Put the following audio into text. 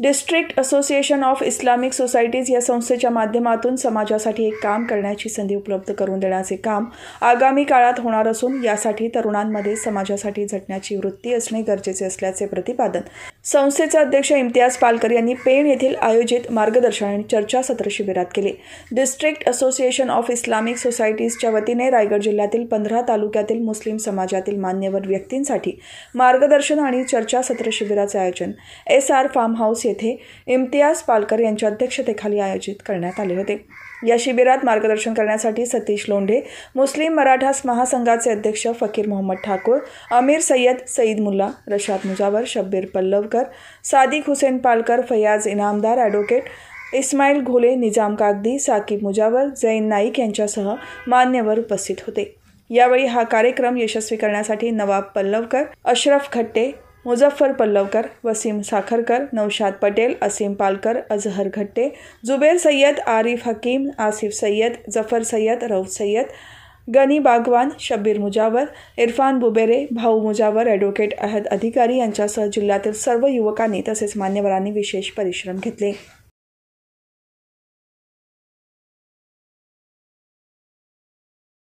district association of Islamic societies या संस्थेच्या माध्यमातून समाजासाठी एक काम करण्याची संधी उपलब्ध करून देण्याचे काम आगामी काळात होणार असून यासाठी तरुणांमध्ये समाजासाठी झटण्याची वृत्ती असणे गरजेचे असल्याचे प्रतिपादन संस्थेचे अध्यक्ष इम्तियाज पालकर यांनी पेण येथील आयोजित मार्गदर्शन आणि चर्चासत्र शिबिरात केले डिस्ट्रिक्ट असोसिएशन ऑफ इस्लामिक सोसायटीजच्या वतीने रायगड जिल्ह्यातील पंधरा तालुक्यातील मुस्लिम समाजातील मान्यवर व्यक्तींसाठी मार्गदर्शन आणि चर्चासत्र शिबिराचे आयोजन एस आर फार्म हाऊस येथे इम्तियाज पालकर यांच्या अध्यक्षतेखाली आयोजित करण्यात आले होते या शिबिरात मार्गदर्शन करण्यासाठी सतीश लोंढे मुस्लिम मराठा महासंघाचे अध्यक्ष फकीर मोहम्मद ठाकूर अमीर सय्यद सईद मुल्ला रशाद मुजावर शब्बीर पल्लव पालकर सादिक हुसैन पालकर फैयाज इनामदार ॲडव्होकेट इस्माईल घोले निजाम कागदी साकीब मुजावर जैन नाईक यांच्यासह मान्यवर उपस्थित होते यावेळी हा कार्यक्रम यशस्वी करण्यासाठी नवाब पल्लवकर अशरफ खट्टे मुझफ्फर पल्लवकर वसीम साखरकर नौशाद पटेल असीम पालकर अजहर घट्टे जुबेर सय्यद आरिफ हकीम आसिफ सय्यद जफर सय्यद रऊफ सय्यद गनी बागवान शब्बीर मुजावर इरफान बुबेरे भाऊ मुजावर ॲडव्होकेट अहद अधिकारी यांच्यासह जिल्ह्यातील सर्व युवकांनी तसेच मान्यवरांनी विशेष परिश्रम घेतले